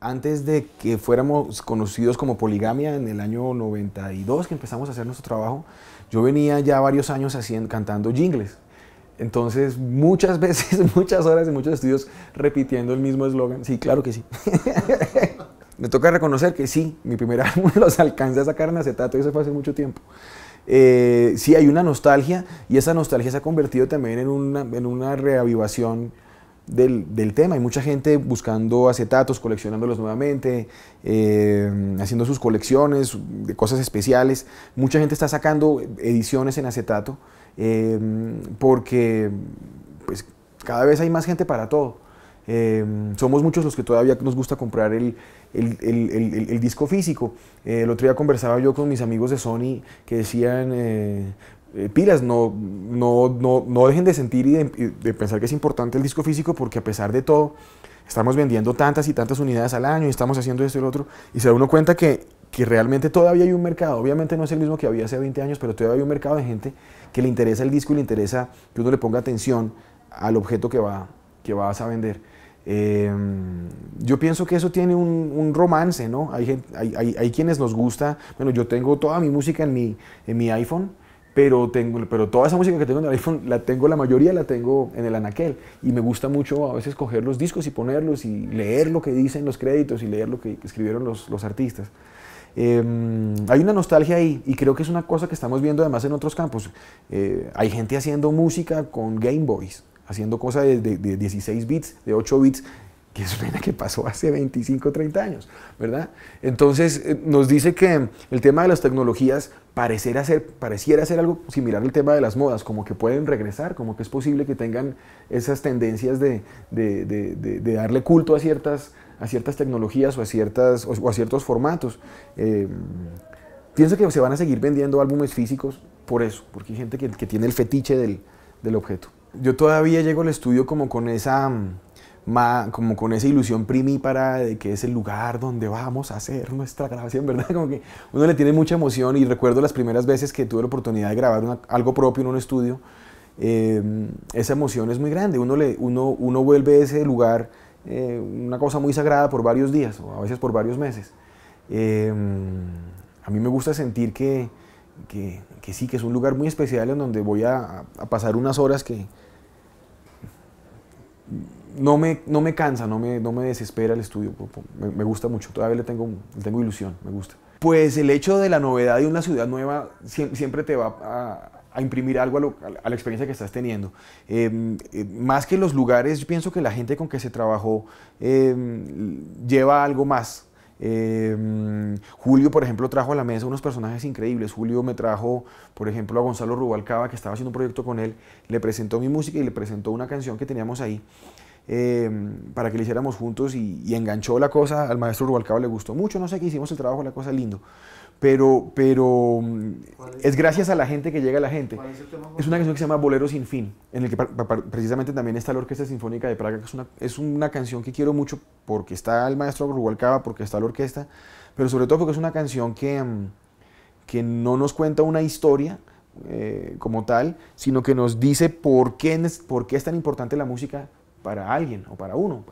antes de que fuéramos conocidos como poligamia en el año 92 que empezamos a hacer nuestro trabajo, yo venía ya varios años haciendo, cantando jingles. Entonces, muchas veces, muchas horas y muchos estudios repitiendo el mismo eslogan. Sí, claro que sí. Me toca reconocer que sí, mi primer álbum los alcancé a sacar en acetato y eso fue hace mucho tiempo. Eh, sí, hay una nostalgia y esa nostalgia se ha convertido también en una, en una reavivación del, tema. Hay mucha gente buscando acetatos, coleccionándolos nuevamente, eh, haciendo sus colecciones de cosas especiales. Mucha gente está sacando ediciones en acetato eh, porque pues, cada vez hay más gente para todo. Eh, somos muchos los que todavía nos gusta comprar el, el disco físico. el otro día conversaba yo con mis amigos de Sony que decían, eh, pilas, no, no, dejen de sentir y de, pensar que es importante el disco físico porque a pesar de todo, estamos vendiendo tantas y tantas unidades al año y estamos haciendo esto y lo otro, y se da uno cuenta que, realmente todavía hay un mercado, obviamente no es el mismo que había hace 20 años, pero todavía hay un mercado de gente que le interesa el disco y le interesa que uno le ponga atención al objeto que, va, que vas a vender. Eh, yo pienso que eso tiene un, romance, ¿no? Hay, hay, quienes nos gusta, bueno, yo tengo toda mi música en mi, en mi iPhone, pero, tengo, pero toda esa música que tengo en el iPhone, la tengo, la mayoría la tengo en el anaquel. Y me gusta mucho a veces coger los discos y ponerlos y leer lo que dicen los créditos y leer lo que escribieron los, los artistas. Em, hay una nostalgia ahí y creo que es una cosa que estamos viendo además en otros campos. Eh, hay gente haciendo música con Game Boys, haciendo cosas de, de 16 bits, de 8 bits, que es una que pasó hace 25, 30 años, ¿verdad? Entonces eh, nos dice que el tema de las tecnologías pareciera ser, pareciera algo similar al tema de las modas, como que pueden regresar, como que es posible que tengan esas tendencias de, darle culto a ciertas, a ciertas tecnologías o a, ciertas, o ciertos formatos. Eh, pienso que se van a seguir vendiendo álbumes físicos por eso, porque hay gente que, tiene el fetiche del, del objeto. Yo todavía llego al estudio como con esa mm, como con esa ilusión primípara de que es el lugar donde vamos a hacer nuestra grabación, ¿verdad? Como que uno le tiene mucha emoción y recuerdo las primeras veces que tuve la oportunidad de grabar algo propio en un estudio, em, esa emoción es muy grande, uno, le, uno, uno vuelve ese lugar eh, una cosa muy sagrada por varios días o a veces por varios meses. Em, a mí me gusta sentir que, sí, que es un lugar muy especial en donde voy a pasar unas horas que, no me, no me cansa, no me, desespera el estudio. Me, gusta mucho, todavía le tengo, tengo ilusión, me gusta. Pues el hecho de la novedad de una ciudad nueva siempre te va a, imprimir algo a, la experiencia que estás teniendo. Em, eh, más que los lugares, yo pienso que la gente con que se trabajó em, lleva algo más Em, Julio, por ejemplo, trajo a la mesa unos personajes increíbles. Julio me trajo, por ejemplo, a Gonzalo Rubalcaba, que estaba haciendo un proyecto con él, le presentó mi música y le presentó una canción que teníamos ahí em, para que le hiciéramos juntos y, y, enganchó la cosa. Al maestro Rubalcaba le gustó mucho, no sé qué, hicimos el trabajo, la cosa lindo pero, pero mm, es? gracias a la gente que llega a la gente. Es, una canción que se llama Bolero sin fin, en el que precisamente también está la Orquesta Sinfónica de Praga, que es una, canción que quiero mucho porque está el maestro Rubalcaba, porque está la orquesta, pero sobre todo porque es una canción que, mm, que no nos cuenta una historia eh, como tal, sino que nos dice por qué, por qué es tan importante la música para alguien o para uno,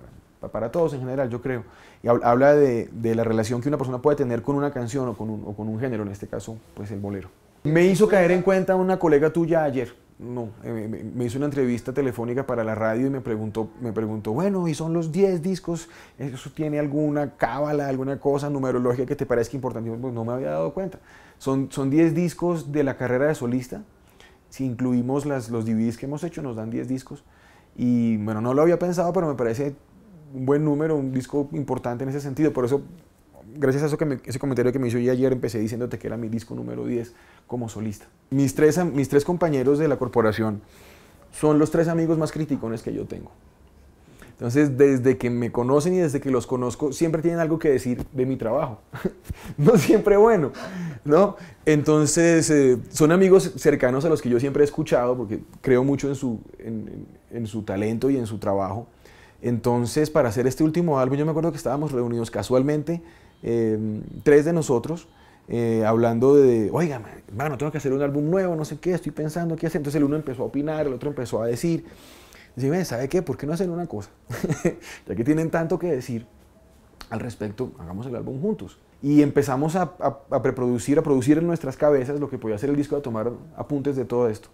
para todos en general, yo creo. Y habla de, la relación que una persona puede tener con una canción o con, un, género, en este caso, pues el bolero. Me hizo caer en cuenta una colega tuya ayer. No, eh, me hizo una entrevista telefónica para la radio y me preguntó, me preguntó, bueno, ¿y son los 10 discos? ¿Eso tiene alguna cábala, alguna cosa numerológica que te parezca importante? Pues no me había dado cuenta. Son, son 10 discos de la carrera de solista. Si incluimos las, los DVDs que hemos hecho, nos dan 10 discos. Y bueno, no lo había pensado, pero me parece un buen número, un disco importante en ese sentido. Por eso, gracias a eso que ese comentario que me hizo ayer, empecé diciéndote que era mi disco número 10 como solista. Mis tres, mis tres compañeros de la corporación son los tres amigos más criticones que yo tengo. Entonces, desde que me conocen y desde que los conozco, siempre tienen algo que decir de mi trabajo. no siempre bueno, ¿no? Entonces, eh, son amigos cercanos a los que yo siempre he escuchado, porque creo mucho en su, en su talento y en su trabajo. Entonces, para hacer este último álbum, yo me acuerdo que estábamos reunidos casualmente, em, tres de nosotros, eh, hablando de, oiga, bueno, tengo que hacer un álbum nuevo, no sé qué, estoy pensando qué hacer. Entonces el uno empezó a opinar, el otro empezó a decir, dice, ¿sabe qué? ¿Por qué no hacen una cosa? ya que tienen tanto que decir al respecto, hagamos el álbum juntos. Y empezamos a, preproducir, a producir en nuestras cabezas lo que podía hacer el disco, a tomar apuntes de todo esto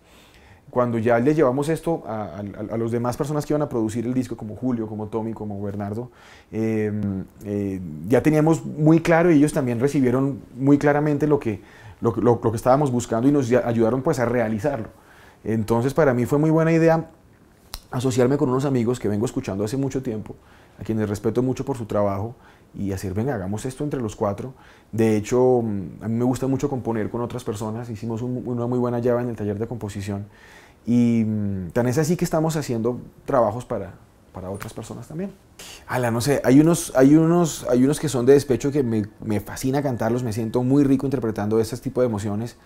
cuando ya le llevamos esto a, a, los demás personas que iban a producir el disco, como Julio, como Tommy, como Bernardo, em, eh, ya teníamos muy claro y ellos también recibieron muy claramente lo que, que estábamos buscando y nos ayudaron pues a realizarlo. Entonces para mí fue muy buena idea asociarme con unos amigos que vengo escuchando hace mucho tiempo a quienes respeto mucho por su trabajo y decir, venga, hagamos esto entre los cuatro. De hecho, mm, a mí me gusta mucho componer con otras personas, hicimos una muy buena llave en el taller de composición y mm, tan es así que estamos haciendo trabajos para, otras personas también. Ala, no sé, hay unos, hay unos, hay unos que son de despecho que me, me fascina cantarlos, me siento muy rico interpretando ese tipo de emociones,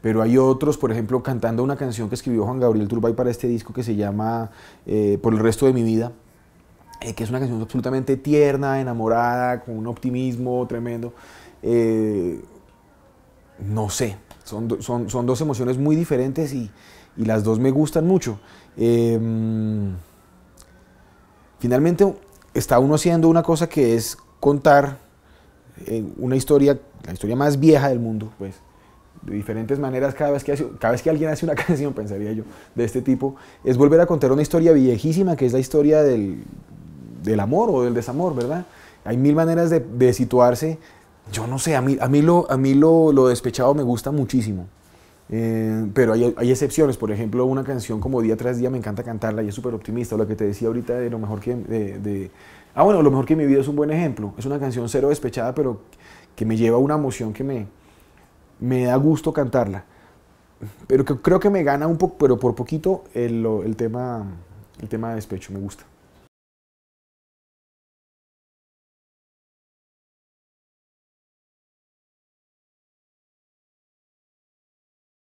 pero hay otros, por ejemplo, cantando una canción que escribió Juan Gabriel Turbay para este disco que se llama eh, Por el resto de mi vida, eh, que es una canción absolutamente tierna, enamorada, con un optimismo tremendo. Eh, no sé, son, dos emociones muy diferentes y, las dos me gustan mucho. Em, finalmente está uno haciendo una cosa que es contar eh, una historia, la historia más vieja del mundo, pues, de diferentes maneras cada vez, que cada vez que alguien hace una canción, pensaría yo, de este tipo, es volver a contar una historia viejísima, que es la historia del, del amor o del desamor, ¿verdad? Hay mil maneras de, situarse. Yo no sé, a mí, a mí, lo, a mí lo, despechado me gusta muchísimo. Eh, pero hay, excepciones, por ejemplo, una canción como Día tras Día me encanta cantarla y es súper optimista. Lo que te decía ahorita de lo mejor que. De, ah, bueno, lo mejor que mi vida es un buen ejemplo. Es una canción cero despechada, pero que me lleva a una emoción que me, me da gusto cantarla. Pero que, creo que me gana un poco, pero por poquito, el, el, tema, el tema de despecho. Me gusta.